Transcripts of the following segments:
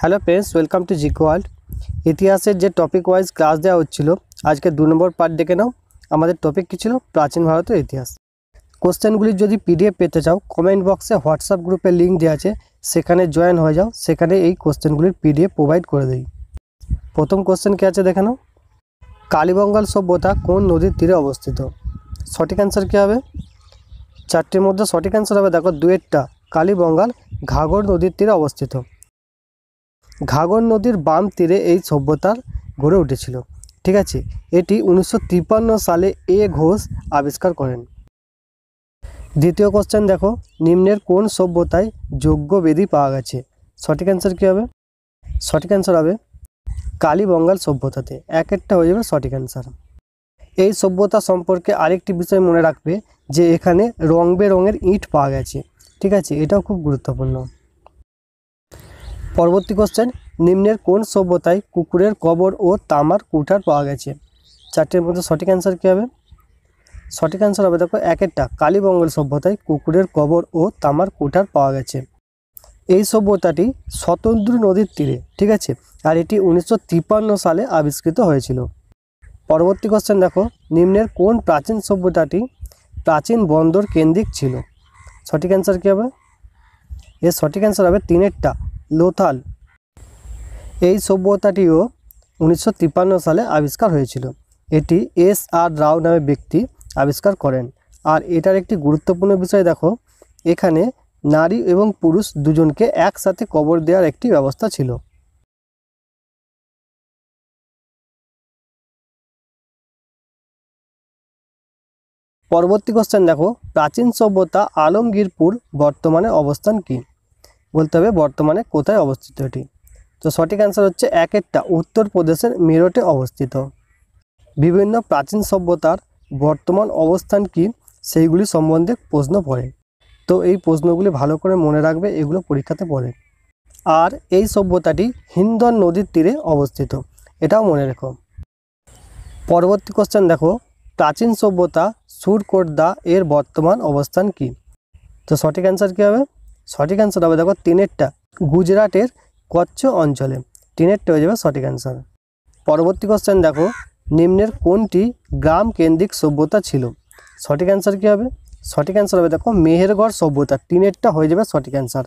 hello friends welcome to জিকো world ইতিহাসের যে টপিক ওয়াইজ ক্লাস দেওয়া হচ্ছিল আজকে দু নম্বর পার্ট ডেকে নাও আমাদের টপিক কী ছিল প্রাচীন ভারতের ইতিহাস কোশ্চেনগুলি যদি পিডিএফ পেতে চাও কমেন্ট বক্সে হোয়াটসঅ্যাপ গ্রুপে লিঙ্ক দেওয়া আছে সেখানে জয়েন হয়ে যাও সেখানে এই কোশ্চেনগুলির পিডিএফ প্রোভাইড করে দিই প্রথম কোশ্চেন কী আছে দেখে নাও কালীবঙ্গাল সভ্যতা কোন নদীর তীরে অবস্থিত সঠিক অ্যান্সার কী হবে চারটির মধ্যে সঠিক অ্যান্সার হবে দেখো দুয়েরটা কালীবঙ্গাল ঘাঘর নদীর তীরে অবস্থিত ঘাগর নদীর বাম তীরে এই সভ্যতার গড়ে উঠেছিল ঠিক আছে এটি উনিশশো সালে এ ঘোষ আবিষ্কার করেন দ্বিতীয় কোশ্চেন দেখো নিম্নের কোন সভ্যতায় যোগ্য বেদি পাওয়া গেছে সঠিক অ্যান্সার কী হবে সঠিক অ্যান্সার হবে কালীবঙ্গাল সভ্যতাতে এক একটা হয়ে যাবে সঠিক অ্যান্সার এই সভ্যতা সম্পর্কে আরেকটি বিষয় মনে রাখবে যে এখানে রং বেরঙের ইট পাওয়া গেছে ঠিক আছে এটাও খুব গুরুত্বপূর্ণ পরবর্তী কোশ্চেন নিম্নের কোন সভ্যতায় কুকুরের কবর ও তামার কুঠার পাওয়া গেছে চারটের মধ্যে সঠিক অ্যান্সার কী হবে সঠিক অ্যান্সার হবে দেখো এক একটা কালীবঙ্গল সভ্যতায় কুকুরের কবর ও তামার কুঠার পাওয়া গেছে এই সভ্যতাটি স্বতন্ত্র নদীর তীরে ঠিক আছে আর এটি উনিশশো সালে আবিষ্কৃত হয়েছিল পরবর্তী কোশ্চেন দেখো নিম্নের কোন প্রাচীন সভ্যতাটি প্রাচীন বন্দর কেন্দ্রিক ছিল সঠিক অ্যান্সার কী হবে এর সঠিক অ্যান্সার হবে তিনেরটা লোথাল এই সভ্যতাটিও উনিশশো সালে আবিষ্কার হয়েছিল এটি এস আর রাও নামে ব্যক্তি আবিষ্কার করেন আর এটার একটি গুরুত্বপূর্ণ বিষয় দেখো এখানে নারী এবং পুরুষ দুজনকে একসাথে কবর দেওয়ার একটি ব্যবস্থা ছিল পরবর্তী কোশ্চেন দেখো প্রাচীন সভ্যতা আলমগীরপুর বর্তমানে অবস্থান কী বলতে হবে বর্তমানে কোথায় অবস্থিত এটি তো সঠিক অ্যান্সার হচ্ছে এক উত্তর উত্তরপ্রদেশের মেরটে অবস্থিত বিভিন্ন প্রাচীন সভ্যতার বর্তমান অবস্থান কি সেইগুলি সম্বন্ধে প্রশ্ন পড়ে তো এই প্রশ্নগুলি ভালো করে মনে রাখবে এগুলো পরীক্ষাতে পড়ে আর এই সভ্যতাটি হিন্দন নদীর তীরে অবস্থিত এটাও মনে রেখো পরবর্তী কোশ্চেন দেখো প্রাচীন সভ্যতা সুরকোটদা এর বর্তমান অবস্থান কি তো সঠিক অ্যান্সার কী হবে সঠিক অ্যান্সার হবে দেখো তিনেরটা গুজরাটের কচ্ছ অঞ্চলে তিনেরটা হয়ে যাবে সঠিক অ্যান্সার পরবর্তী কোশ্চেন দেখো নিম্নের কোনটি গ্রাম কেন্দ্রিক সভ্যতা ছিল সঠিক অ্যান্সার কী হবে সঠিক অ্যান্সার হবে দেখো মেহেরগড় সভ্যতা টিনেরটা হয়ে যাবে সঠিক অ্যান্সার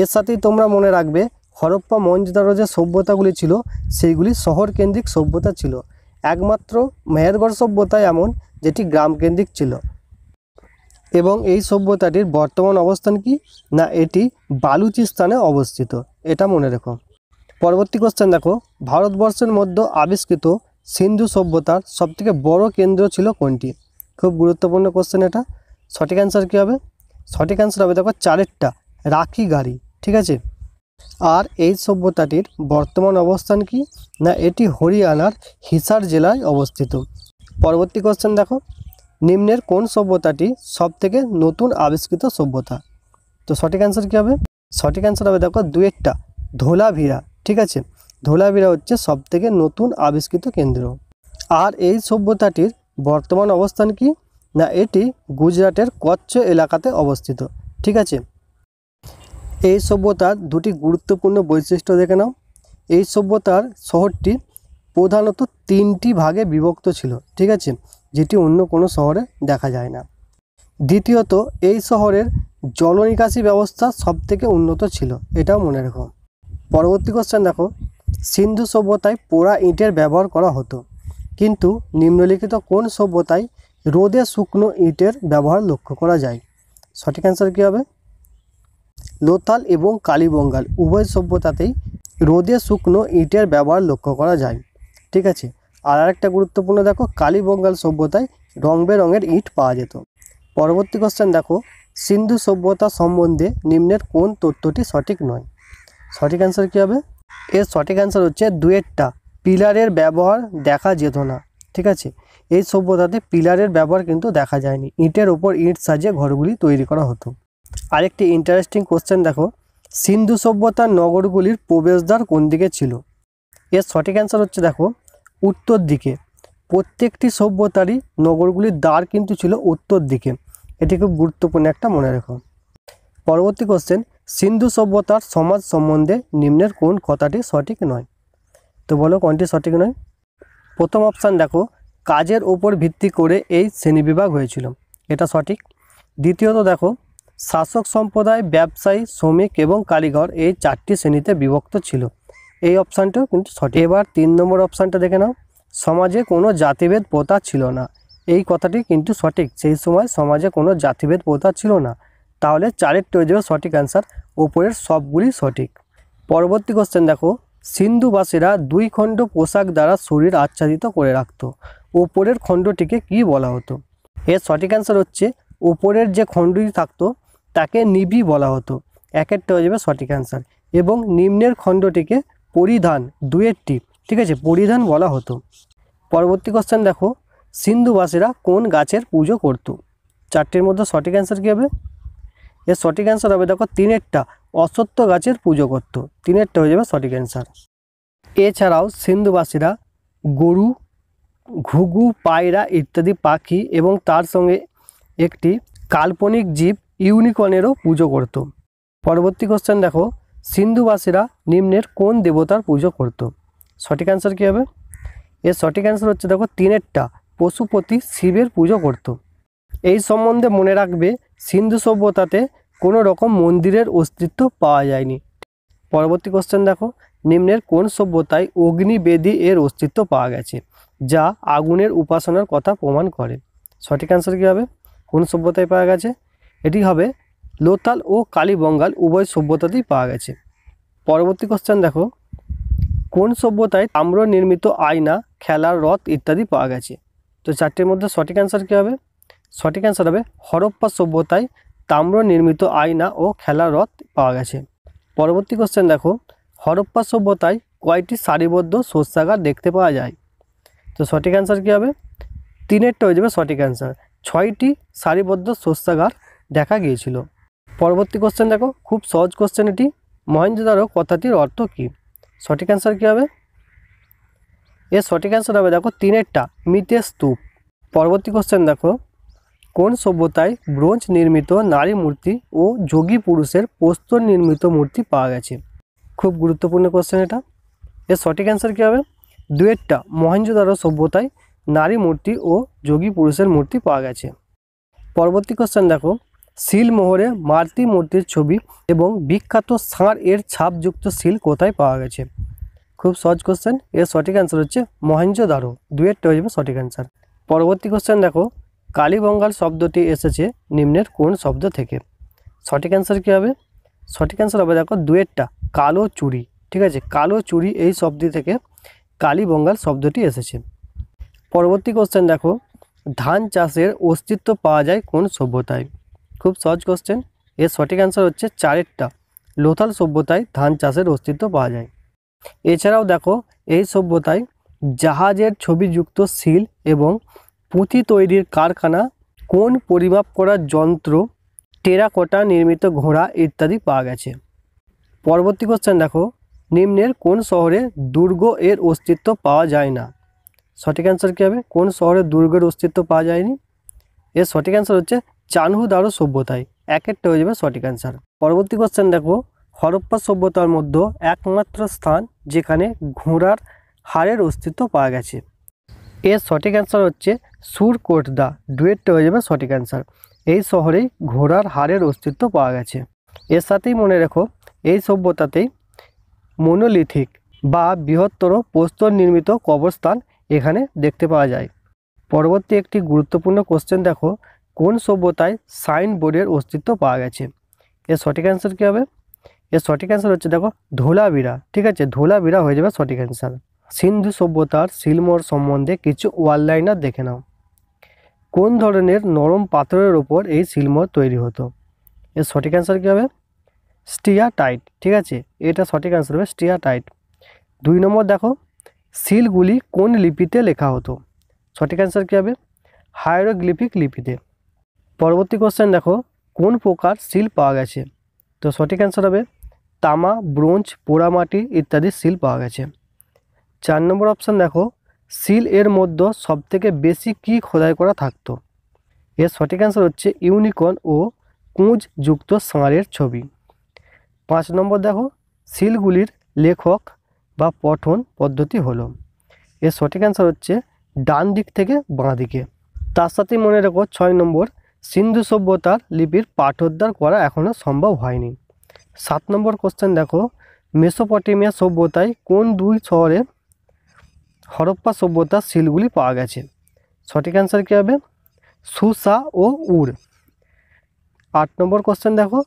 এর সাথেই তোমরা মনে রাখবে হরপ্পা মঞ্জদারো যে সভ্যতাগুলি ছিল সেইগুলি শহর কেন্দ্রিক সভ্যতা ছিল একমাত্র মেহেরগড় সভ্যতা এমন যেটি গ্রাম কেন্দ্রিক ছিল এবং এই সভ্যতাটির বর্তমান অবস্থান কি না এটি বালুচিস্তানে অবস্থিত এটা মনে রেখো পরবর্তী কোশ্চেন দেখো ভারতবর্ষের মধ্যে আবিষ্কৃত সিন্ধু সভ্যতার সবথেকে বড় কেন্দ্র ছিল কোনটি খুব গুরুত্বপূর্ণ কোশ্চেন এটা সঠিক অ্যান্সার কী হবে সঠিক অ্যান্সার হবে দেখো চারেরটা রাখি গাড়ি ঠিক আছে আর এই সভ্যতাটির বর্তমান অবস্থান কি না এটি হরিয়ানার হিসার জেলায় অবস্থিত পরবর্তী কোশ্চেন দেখো নিম্নের কোন সভ্যতাটি সব থেকে নতুন আবিষ্কৃত সভ্যতা তো সঠিক অ্যান্সার কী হবে সঠিক অ্যান্সার হবে দেখো দু একটা ধোলাভিরা ঠিক আছে ধোলাভিরা হচ্ছে সবথেকে নতুন আবিষ্কৃত কেন্দ্র আর এই সভ্যতাটির বর্তমান অবস্থান কি না এটি গুজরাটের কচ্ছ এলাকাতে অবস্থিত ঠিক আছে এই সভ্যতার দুটি গুরুত্বপূর্ণ বৈশিষ্ট্য দেখে নাও এই সভ্যতার শহরটি প্রধানত তিনটি ভাগে বিভক্ত ছিল ঠিক আছে যেটি অন্য কোনো শহরে দেখা যায় না দ্বিতীয়ত এই শহরের জলনিকাশি ব্যবস্থা সবথেকে উন্নত ছিল এটাও মনে রেখো পরবর্তী কোশ্চেন দেখো সিন্ধু সভ্যতায় পোড়া ইঁটের ব্যবহার করা হতো কিন্তু নিম্নলিখিত কোন সভ্যতায় রোদে শুকনো ইঁটের ব্যবহার লক্ষ্য করা যায় সঠিক অ্যান্সার কী হবে লোথাল এবং কালীবঙ্গাল উভয় সভ্যতাতেই রোদে শুকনো ইঁটের ব্যবহার লক্ষ্য করা যায় ঠিক আছে আর আরেকটা গুরুত্বপূর্ণ দেখো কালীবঙ্গাল সভ্যতায় রং বেরঙের ইট পাওয়া যেত পরবর্তী কোশ্চেন দেখো সিন্ধু সভ্যতা সম্বন্ধে নিম্নের কোন তথ্যটি সঠিক নয় সঠিক অ্যান্সার কী হবে এর সঠিক অ্যান্সার হচ্ছে দুয়েরটা পিলারের ব্যবহার দেখা যেত না ঠিক আছে এই সভ্যতাতে পিলারের ব্যবহার কিন্তু দেখা যায়নি ইটের ওপর ইট সাজিয়ে ঘরগুলি তৈরি করা হতো আরেকটি ইন্টারেস্টিং কোশ্চেন দেখো সিন্ধু সভ্যতার নগরগুলির প্রবেশদ্বার কোন দিকে ছিল এর সঠিক অ্যান্সার হচ্ছে দেখো উত্তর দিকে প্রত্যেকটি সভ্যতারই নগরগুলির দ্বার কিন্তু ছিল উত্তর দিকে এটি খুব গুরুত্বপূর্ণ একটা মনে রেখো পরবর্তী কোশ্চেন সিন্ধু সভ্যতার সমাজ সম্বন্ধে নিম্নের কোন কথাটি সঠিক নয় তো বলো কোনটি সঠিক নয় প্রথম অপশান দেখো কাজের ওপর ভিত্তি করে এই শ্রেণীবিভাগ হয়েছিল এটা সঠিক দ্বিতীয়ত দেখো শাসক সম্প্রদায় ব্যবসায়ী শ্রমিক এবং কারিগর এই চারটি শ্রেণীতে বিভক্ত ছিল এই অপশানটাও কিন্তু সঠিক এবার তিন নম্বর অপশানটা দেখে নাও সমাজে কোনো জাতিভেদ প্রথা ছিল না এই কথাটি কিন্তু সঠিক সেই সময় সমাজে কোনো জাতিভেদ প্রথা ছিল না তাহলে চারেরটি হয়ে যাবে সঠিক অ্যান্সার ওপরের সবগুলি সঠিক পরবর্তী কোশ্চেন দেখো সিন্ধুবাসীরা দুই খণ্ড পোশাক দ্বারা শরীর আচ্ছাদিত করে রাখত ওপরের খণ্ডটিকে কি বলা হতো এর সঠিক অ্যান্সার হচ্ছে ওপরের যে খণ্ডটি থাকতো তাকে নিবি বলা হতো একের একটা হয়ে যাবে সঠিক অ্যান্সার এবং নিম্নের খণ্ডটিকে পরিধান দুয়েরটি ঠিক আছে পরিধান বলা হতো পরবর্তী কোশ্চেন দেখো সিন্ধুবাসীরা কোন গাছের পুজো করত চারটির মধ্যে সঠিক অ্যান্সার কী হবে এর সঠিক অ্যান্সার হবে দেখো তিনেরটা অসত্য গাছের পুজো করত তিনেরটা হয়ে যাবে সঠিক অ্যান্সার এছাড়াও সিন্ধুবাসীরা গরু ঘুঘু পায়রা ইত্যাদি পাখি এবং তার সঙ্গে একটি কাল্পনিক জীব ইউনিকর্নেরও পুজো করত পরবর্তী কোশ্চেন দেখো সিন্ধুবাসীরা নিম্নের কোন দেবতার পুজো করত সঠিক অ্যান্সার কী হবে এর সঠিক অ্যান্সার হচ্ছে দেখো তিনেরটা পশুপতি শিবের পুজো করত এই সম্বন্ধে মনে রাখবে সিন্ধু সভ্যতাতে কোনো রকম মন্দিরের অস্তিত্ব পাওয়া যায়নি পরবর্তী কোশ্চেন দেখো নিম্নের কোন সভ্যতায় অগ্নিবেদী এর অস্তিত্ব পাওয়া গেছে যা আগুনের উপাসনার কথা প্রমাণ করে সঠিক অ্যান্সার কী হবে কোন সভ্যতায় পাওয়া গেছে এটি হবে লোতাল ও কালীবঙ্গাল উভয় সভ্যতাতেই পাওয়া গেছে পরবর্তী কোশ্চেন দেখো কোন সভ্যতায় তাম্র নির্মিত আয়না খেলার রথ ইত্যাদি পাওয়া গেছে তো চারটির মধ্যে সঠিক অ্যান্সার কী হবে সঠিক অ্যান্সার হবে হরপ্পা সভ্যতায় তাম্র নির্মিত আয়না ও খেলার রথ পাওয়া গেছে পরবর্তী কোশ্চেন দেখো হরপ্পা সভ্যতায় কয়টি সারিবদ্ধ শস্যাগার দেখতে পাওয়া যায় তো সঠিক অ্যান্সার কী হবে তিনেরটা হয়ে যাবে সঠিক অ্যান্সার ছয়টি সারিবদ্ধ শস্যাগার দেখা গিয়েছিল পরবর্তী কোশ্চেন দেখো খুব সহজ কোশ্চেন এটি মহেন্দ্রদার কথাটির অর্থ কী সঠিক অ্যান্সার কী হবে এর সঠিক অ্যান্সার হবে দেখো তিনেরটা মিতে স্তূপ পরবর্তী কোশ্চেন দেখো কোন সভ্যতায় ব্রোঞ্জ নির্মিত নারী মূর্তি ও যোগী পুরুষের পোস্তর নির্মিত মূর্তি পাওয়া গেছে খুব গুরুত্বপূর্ণ কোশ্চেন এটা এর সঠিক অ্যান্সার কী হবে দুয়েরটা মহেন্দ্রদার সভ্যতায় নারী মূর্তি ও যোগী পুরুষের মূর্তি পাওয়া গেছে পরবর্তী কোশ্চেন দেখো শিলমোহরে মারতি মূর্তির ছবি এবং বিখ্যাত ষাঁড় এর ছাপযুক্ত শিল কোথায় পাওয়া গেছে খুব সহজ কোশ্চেন এর সঠিক অ্যান্সার হচ্ছে দারো দুয়েরটা হয়ে যাবে সঠিক অ্যান্সার পরবর্তী কোশ্চেন দেখো কালীবঙ্গাল শব্দটি এসেছে নিম্নের কোন শব্দ থেকে সঠিক অ্যান্সার কী হবে সঠিক অ্যান্সার হবে দেখো দুয়েরটা কালো চুরি ঠিক আছে কালো চুরি এই শব্দ থেকে কালীবঙ্গাল শব্দটি এসেছে পরবর্তী কোশ্চেন দেখো ধান চাষের অস্তিত্ব পাওয়া যায় কোন সভ্যতায় খুব সহজ কোশ্চেন এর সঠিক অ্যান্সার হচ্ছে চারেরটা লোথাল সভ্যতায় ধান চাষের অস্তিত্ব পাওয়া যায় এছাড়াও দেখো এই সভ্যতায় জাহাজের ছবিযুক্ত শিল এবং পুঁথি তৈরির কারখানা কোন পরিমাপ করার যন্ত্র টেরাকোটা নির্মিত ঘোড়া ইত্যাদি পাওয়া গেছে পরবর্তী কোশ্চেন দেখো নিম্নের কোন শহরে দুর্গ এর অস্তিত্ব পাওয়া যায় না সঠিক অ্যান্সার কী হবে কোন শহরে দুর্গের অস্তিত্ব পাওয়া যায়নি এর সঠিক অ্যান্সার হচ্ছে চানহুদারো সভ্যতায় একেরটা হয়ে যাবে সঠিক অ্যান্সার পরবর্তী কোশ্চেন দেখো হরপ্পা সভ্যতার মধ্যে একমাত্র স্থান যেখানে ঘোড়ার হাড়ের অস্তিত্ব পাওয়া গেছে এর সঠিক অ্যান্সার হচ্ছে সুরকোটদা ডুয়েটটা হয়ে যাবে সঠিক অ্যান্সার এই শহরেই ঘোড়ার হাড়ের অস্তিত্ব পাওয়া গেছে এর সাথেই মনে রেখো এই সভ্যতাতেই মোনোলিথিক বা বৃহত্তর প্রস্তর নির্মিত কবরস্থান এখানে দেখতে পাওয়া যায় পরবর্তী একটি গুরুত্বপূর্ণ কোশ্চেন দেখো কোন সভ্যতায় সাইন বোর্ডের অস্তিত্ব পাওয়া গেছে এর সঠিক অ্যান্সার কী হবে এর সঠিক অ্যান্সার হচ্ছে দেখো ধোলাবিরা ঠিক আছে ধোলাবিরা হয়ে যাবে সঠিক অ্যান্সার সিন্ধু সভ্যতার শিলমোর সম্বন্ধে কিছু ওয়াললাইনার দেখে নাও কোন ধরনের নরম পাথরের ওপর এই শিলমোর তৈরি হতো এর সঠিক অ্যান্সার কী হবে স্টিয়া টাইট ঠিক আছে এটা সঠিক অ্যান্সার হবে স্টিয়া টাইট দুই নম্বর দেখো সিলগুলি কোন লিপিতে লেখা হতো সঠিক অ্যান্সার কী হবে হায়রোগ্লিফিক লিপিতে পরবর্তী কোশ্চেন দেখো কোন প্রকার শিল পাওয়া গেছে তো সঠিক অ্যান্সার হবে তামা ব্রোঞ্জ পোড়ামাটি ইত্যাদি শিল পাওয়া গেছে চার নম্বর অপশান দেখো শিল এর মধ্যে সবথেকে বেশি কি খোদাই করা থাকতো এর সঠিক অ্যান্সার হচ্ছে ইউনিকর্ন ও কুঁজ যুক্ত ষাঁড়ের ছবি পাঁচ নম্বর দেখো শিলগুলির লেখক বা পঠন পদ্ধতি হলো এর সঠিক অ্যান্সার হচ্ছে ডান দিক থেকে বাঁ দিকে তার সাথে মনে রেখো ছয় নম্বর সিন্ধু সভ্যতার লিপির পাঠোদ্ধার করা এখনও সম্ভব হয়নি সাত নম্বর কোশ্চেন দেখো মেসোপটেমিয়া সভ্যতায় কোন দুই শহরে হরপ্পা সভ্যতার শিলগুলি পাওয়া গেছে সঠিক অ্যান্সার কী হবে সুসা ও উর আট নম্বর কোশ্চেন দেখো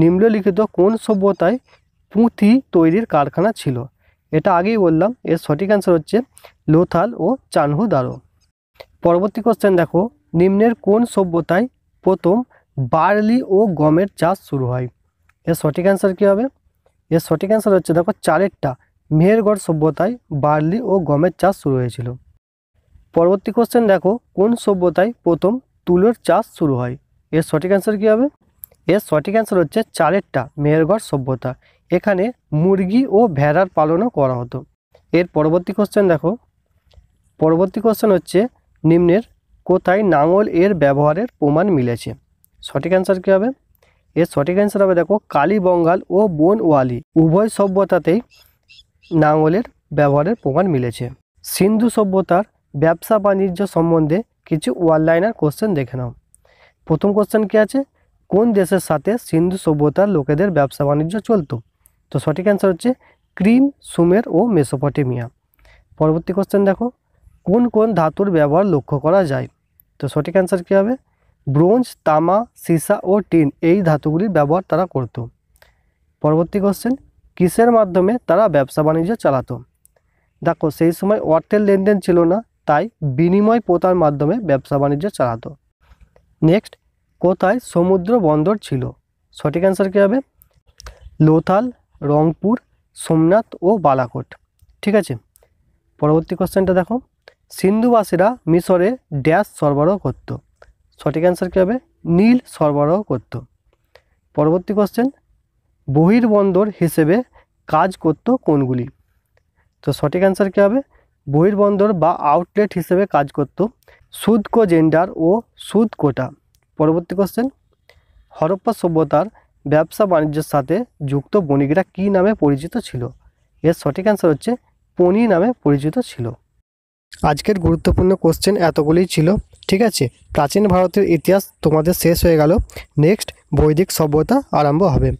নিম্নলিখিত কোন সভ্যতায় পুঁথি তৈরির কারখানা ছিল এটা আগেই বললাম এর সঠিক অ্যান্সার হচ্ছে লোথাল ও চানহুদারো পরবর্তী কোশ্চেন দেখো নিম্নের কোন সভ্যতায় প্রথম বার্লি ও গমের চাষ শুরু হয় এর সঠিক অ্যান্সার কী হবে এর সঠিক অ্যান্সার হচ্ছে দেখো চারেরটা মেহেরগড় সভ্যতায় বার্লি ও গমের চাষ শুরু হয়েছিল পরবর্তী কোশ্চেন দেখো কোন সভ্যতায় প্রথম তুলোর চাষ শুরু হয় এর সঠিক অ্যান্সার কী হবে এর সঠিক অ্যান্সার হচ্ছে চারেরটা মেহেরগড় সভ্যতা এখানে মুরগি ও ভেড়ার পালনও করা হতো এর পরবর্তী কোশ্চেন দেখো পরবর্তী কোশ্চেন হচ্ছে নিম্নের কোথায় নাঙল এর ব্যবহারের প্রমাণ মিলেছে সঠিক অ্যান্সার কী হবে এর সঠিক অ্যান্সার হবে দেখো কালীবঙ্গাল ও বনওয়ালি উভয় সভ্যতাতেই নাঙলের ব্যবহারের প্রমাণ মিলেছে সিন্ধু সভ্যতার ব্যবসা বাণিজ্য সম্বন্ধে কিছু ওয়ানলাইনার কোশ্চেন দেখে নাও প্রথম কোশ্চেন কী আছে কোন দেশের সাথে সিন্ধু সভ্যতার লোকেদের ব্যবসা বাণিজ্য চলতো তো সঠিক অ্যান্সার হচ্ছে ক্রিম সুমের ও মেসোপটেমিয়া পরবর্তী কোশ্চেন দেখো কোন কোন ধাতুর ব্যবহার লক্ষ্য করা যায় তো সঠিক অ্যান্সার কী হবে ব্রোঞ্জ তামা সীসা ও টিন এই ধাতুগুলির ব্যবহার তারা করত পরবর্তী কোশ্চেন কিসের মাধ্যমে তারা ব্যবসা বাণিজ্য চালাতো দেখো সেই সময় অর্থের লেনদেন ছিল না তাই বিনিময় পোতার মাধ্যমে ব্যবসা বাণিজ্য চালাতো নেক্সট কোথায় সমুদ্র বন্দর ছিল সঠিক অ্যান্সার কী হবে লোথাল রংপুর সোমনাথ ও বালাকোট ঠিক আছে পরবর্তী কোশ্চেনটা দেখো সিন্ধুবাসীরা মিশরে ড্যাশ সরবরাহ করত সঠিক অ্যান্সার কী হবে নীল সরবরাহ করত পরবর্তী কোশ্চেন বহির্বন্দর হিসেবে কাজ করত কোনগুলি তো সঠিক অ্যান্সার কী হবে বহির্বন্দর বা আউটলেট হিসেবে কাজ করত সুদকো জেন্ডার ও সুদ কোটা পরবর্তী কোশ্চেন হরপ্পা সভ্যতার ব্যবসা বাণিজ্যের সাথে যুক্ত বণিকরা কী নামে পরিচিত ছিল এর সঠিক অ্যান্সার হচ্ছে পনি নামে পরিচিত ছিল আজকের গুরুত্বপূর্ণ কোশ্চেন এতগুলি ছিল ঠিক আছে প্রাচীন ভারতের ইতিহাস তোমাদের শেষ হয়ে গেল নেক্সট বৈদিক সভ্যতা আরম্ভ হবে